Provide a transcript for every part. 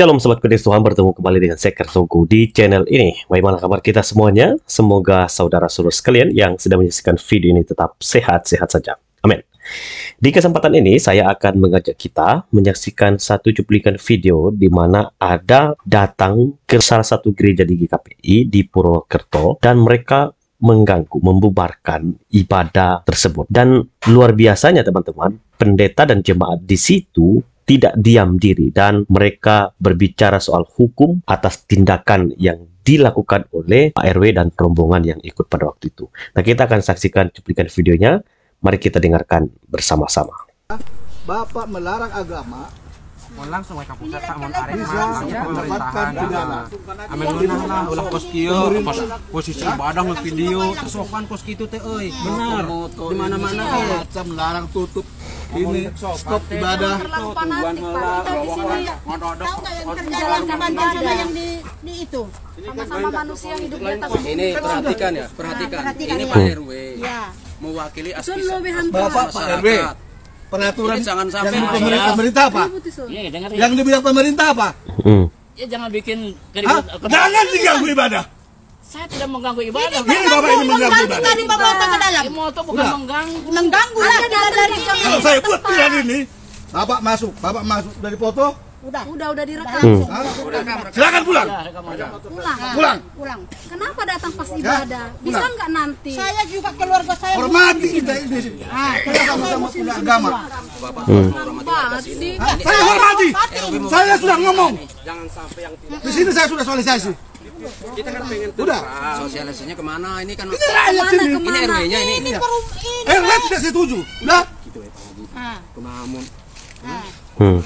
Shalom Sobat Kudus Tuhan bertemu kembali dengan saya Kertogu di channel ini Bagaimana kabar kita semuanya? Semoga saudara seluruh sekalian yang sedang menyaksikan video ini tetap sehat-sehat saja Amin Di kesempatan ini saya akan mengajak kita menyaksikan satu cuplikan video di mana ada datang ke salah satu gereja di GKPI di Purwokerto Dan mereka mengganggu, membubarkan ibadah tersebut. Dan luar biasanya teman-teman, pendeta dan jemaat di situ tidak diam diri dan mereka berbicara soal hukum atas tindakan yang dilakukan oleh Pak RW dan rombongan yang ikut pada waktu itu. Nah, kita akan saksikan cuplikan videonya. Mari kita dengarkan bersama-sama. Bapak melarang agama mau langsung mereka pusat tak mau tarik bisa mendapatkan pidana amin lunah lah ulah kos kio pas posisi ibadah nge video sopan kos kitu teh euy iya. benar di mana mana iya. macam larang tutup ini stop ibadah tujuan melah lowongan ngododok jalan kapan sama yang di di itu kan sama-sama manusia hidupnya tapi ini perhatikan ya nah, perhatikan ini iya. Pak RW mewakili aspirasi Bapak Pak RW peraturan Jadi jangan sampai yang dibilang pemerintah, pemerintah apa? Ya, ya. Yang dibilang pemerintah apa? Hmm. Ya jangan bikin keributan. Jangan diganggu ibadah. Saya tidak mengganggu ibadah. Ini, ini Bapak ini mengganggu ibadah. Tadi Bapak otak ke dalam. Ini motor bukan Udah. mengganggu. Mengganggu lah Kalau saya buat pilihan ini, Bapak masuk, Bapak masuk dari foto, Udah. Udah udah direkam. Hmm. Silakan pulang. Pulang. Pulang. Pulang. Kenapa datang pas ya, ibadah? Bisa nggak nanti? Saya juga keluarga saya. Hormati kita ini. Ah, eh, kita sama-sama punya agama. Bapak hmm. Saya hormati. Saya sudah ngomong. Jangan sampai yang tidak. Di sini saya sudah sosialisasi. Kita kan pengen udah sosialisasinya kemana ini kan ini rakyat sini ini RW-nya ini ini iya. RW tidak setuju udah gitu ya Pak Haji ah. kemamun ah. hmm.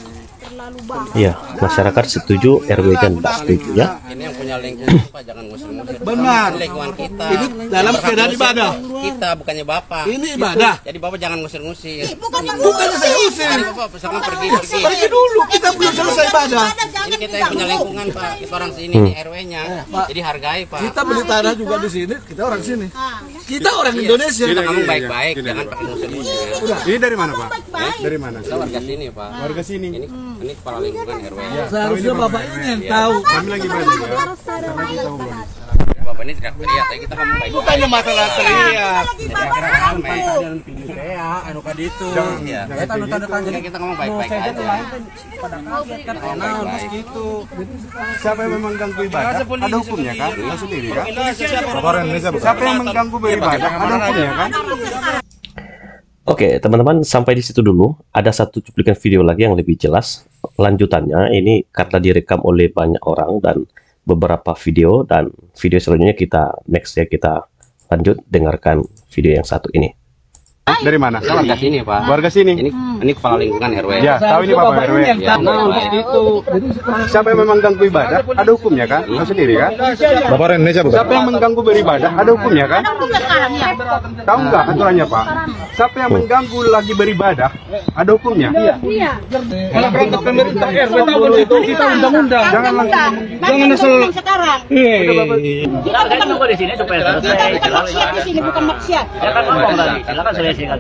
Iya, masyarakat setuju, RW kan tidak setuju ya. Ini yang punya lingkungan Pak, jangan ngusir-ngusir. Benar. Lingkungan kita. Ini dalam keadaan ibadah. Kita bukannya Bapak. Ini gitu. ibadah. Jadi Bapak jangan ngusir-ngusir. Bukan bukan saya Bapak pesankan pergi pergi. Pergi dulu, kita punya selesai ibadah. Ini kita yang punya lingkungan Pak, kita orang sini hmm. RW-nya. Eh, Jadi hargai Pak. Kita beli tanah ah, juga gitu. di sini, kita orang sini. Ah, kita iya. orang iya. Indonesia kita ngomong baik-baik jangan pakai musuh iya. ini dari mana pak dari mana kita warga sini pak nah. warga sini ini ini kepala lingkungan kan? rw seharusnya bapak ini yang tahu kami lagi kan bantu ini tidak teriak tapi kita ngomong baik bukannya gitu. masalah teriak jadi akhirnya ramai dan pinggir saya anu kan itu ya iya, tanda gitu. kita ngomong baik baik aja kan? pada kaget kan enak terus gitu siapa yang mengganggu ibadah ada hukumnya kan langsung diri kan siapa yang mengganggu iya, ibadah ada hukumnya kan Oke, okay, teman-teman, sampai di situ dulu. Ada satu cuplikan video lagi yang lebih jelas. Lanjutannya, ini karena direkam oleh banyak orang dan beberapa video dan video selanjutnya kita next ya kita lanjut dengarkan video yang satu ini. Dari mana? Dari warga sini, Pak. Warga sini. Ini ini kepala lingkungan RW. Ya, tahu ini Bapak RW. Ya, nah, itu. Siapa yang memang ganggu ibadah? Ada hukumnya kan? Tahu sendiri kan? Bapak orang siapa? Siapa yang mengganggu beribadah? Ada hukumnya kan? Ya? Tahu nggak aturannya, Pak? Siapa yang mengganggu lagi beribadah? Ada hukumnya? Iya. iya. Kalau pemerintah RW tahu itu kan kita undang-undang. Kan Jangan langsung. Jangan asal. Sekarang. Iya. Kita nunggu di sini supaya selesai. Bukan maksiat di sini, bukan maksiat. Silakan ngomong tadi. Silakan selesai. Ini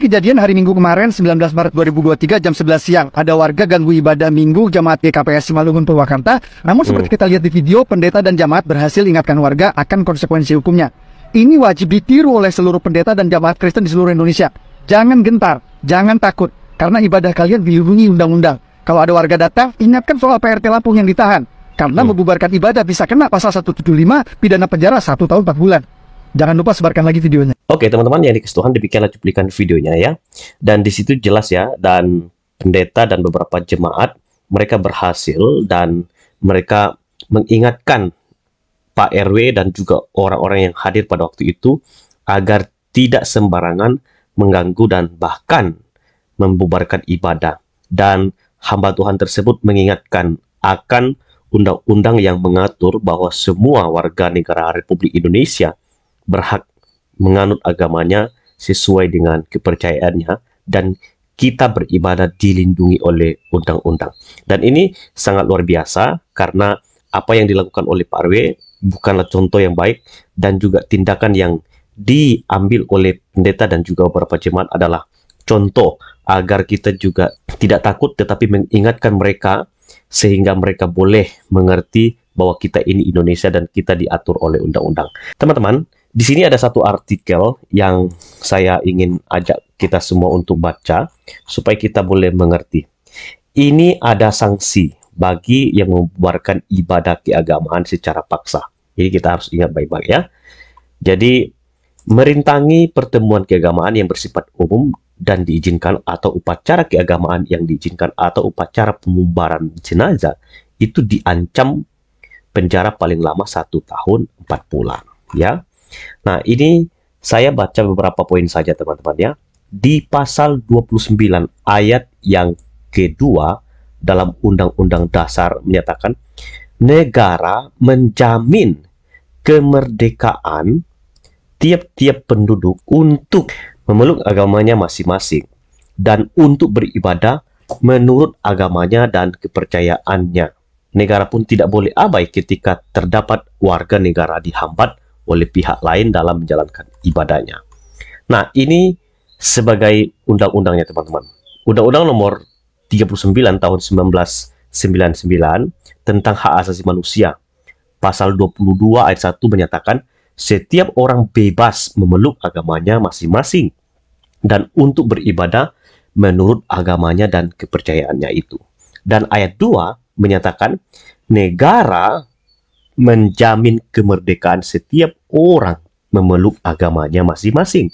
kejadian hari Minggu kemarin 19 Maret 2023 jam 11 siang. Ada warga ganggu ibadah Minggu jamaat GKPS Simalungun Purwakarta. Namun seperti hmm. kita lihat di video, pendeta dan jamaat berhasil ingatkan warga akan konsekuensi hukumnya. Ini wajib ditiru oleh seluruh pendeta dan jamaat Kristen di seluruh Indonesia. Jangan gentar, jangan takut, karena ibadah kalian dilindungi undang-undang. Kalau ada warga datang, ingatkan soal PRT Lampung yang ditahan. Karena hmm. membubarkan ibadah bisa kena pasal 175 pidana penjara 1 tahun 4 bulan. Jangan lupa sebarkan lagi videonya. Oke, teman-teman yang dikasih Tuhan demikianlah cuplikan videonya ya. Dan di situ jelas ya dan pendeta dan beberapa jemaat mereka berhasil dan mereka mengingatkan Pak RW dan juga orang-orang yang hadir pada waktu itu agar tidak sembarangan mengganggu dan bahkan membubarkan ibadah. Dan hamba Tuhan tersebut mengingatkan akan undang-undang yang mengatur bahwa semua warga negara Republik Indonesia berhak menganut agamanya sesuai dengan kepercayaannya dan kita beribadah dilindungi oleh undang-undang. Dan ini sangat luar biasa karena apa yang dilakukan oleh Pak RW bukanlah contoh yang baik dan juga tindakan yang diambil oleh pendeta dan juga beberapa jemaat adalah contoh agar kita juga tidak takut tetapi mengingatkan mereka sehingga mereka boleh mengerti bahwa kita ini Indonesia dan kita diatur oleh undang-undang. Teman-teman, di sini ada satu artikel yang saya ingin ajak kita semua untuk baca supaya kita boleh mengerti. Ini ada sanksi bagi yang membuarkan ibadah keagamaan secara paksa. Jadi kita harus ingat baik-baik ya. Jadi merintangi pertemuan keagamaan yang bersifat umum dan diizinkan atau upacara keagamaan yang diizinkan atau upacara pengumbaran jenazah itu diancam penjara paling lama satu tahun empat bulan ya nah ini saya baca beberapa poin saja teman-teman ya di pasal 29 ayat yang kedua dalam Undang-Undang Dasar menyatakan negara menjamin kemerdekaan tiap-tiap penduduk untuk memeluk agamanya masing-masing dan untuk beribadah menurut agamanya dan kepercayaannya. Negara pun tidak boleh abai ketika terdapat warga negara dihambat oleh pihak lain dalam menjalankan ibadahnya. Nah, ini sebagai undang-undangnya teman-teman. Undang-undang nomor 39 tahun 1999 tentang hak asasi manusia. Pasal 22 ayat 1 menyatakan setiap orang bebas memeluk agamanya masing-masing dan untuk beribadah menurut agamanya dan kepercayaannya itu. Dan ayat 2 menyatakan negara menjamin kemerdekaan setiap orang memeluk agamanya masing-masing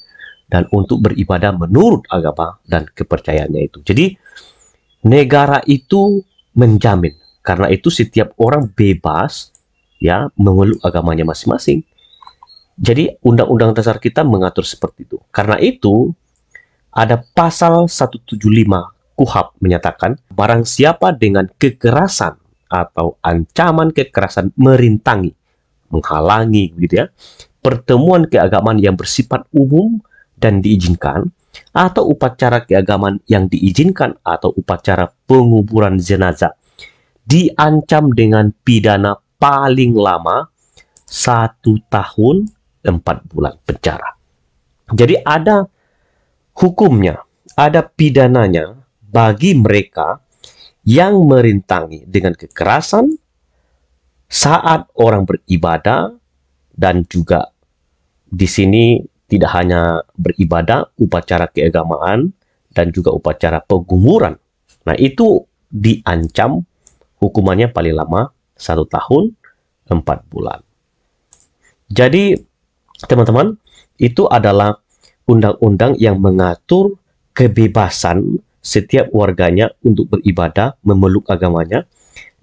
dan untuk beribadah menurut agama dan kepercayaannya itu. Jadi negara itu menjamin karena itu setiap orang bebas ya memeluk agamanya masing-masing. Jadi undang-undang dasar kita mengatur seperti itu. Karena itu ada pasal 175 KUHAP menyatakan barang siapa dengan kekerasan atau ancaman kekerasan merintangi, menghalangi gitu ya, pertemuan keagamaan yang bersifat umum dan diizinkan atau upacara keagamaan yang diizinkan atau upacara penguburan jenazah diancam dengan pidana paling lama satu tahun empat bulan penjara. Jadi ada hukumnya, ada pidananya bagi mereka yang merintangi dengan kekerasan saat orang beribadah dan juga di sini tidak hanya beribadah, upacara keagamaan dan juga upacara pengumuran. Nah, itu diancam hukumannya paling lama satu tahun empat bulan. Jadi, teman-teman, itu adalah undang-undang yang mengatur kebebasan setiap warganya untuk beribadah, memeluk agamanya,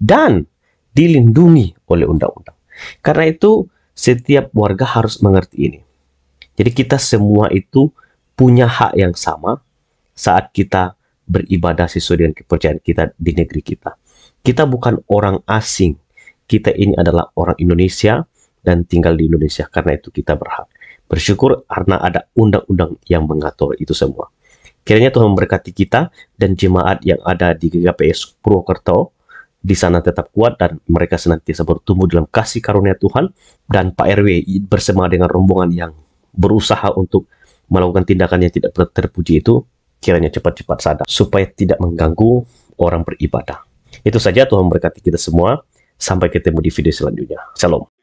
dan dilindungi oleh undang-undang. Karena itu, setiap warga harus mengerti ini. Jadi kita semua itu punya hak yang sama saat kita beribadah sesuai dengan kepercayaan kita di negeri kita. Kita bukan orang asing. Kita ini adalah orang Indonesia dan tinggal di Indonesia. Karena itu kita berhak. Bersyukur karena ada undang-undang yang mengatur itu semua. Kiranya Tuhan memberkati kita dan jemaat yang ada di GKPS Purwokerto di sana tetap kuat dan mereka senantiasa bertumbuh dalam kasih karunia Tuhan dan Pak RW bersama dengan rombongan yang berusaha untuk melakukan tindakan yang tidak terpuji itu kiranya cepat-cepat sadar supaya tidak mengganggu orang beribadah. Itu saja Tuhan memberkati kita semua. Sampai ketemu di video selanjutnya. Salam.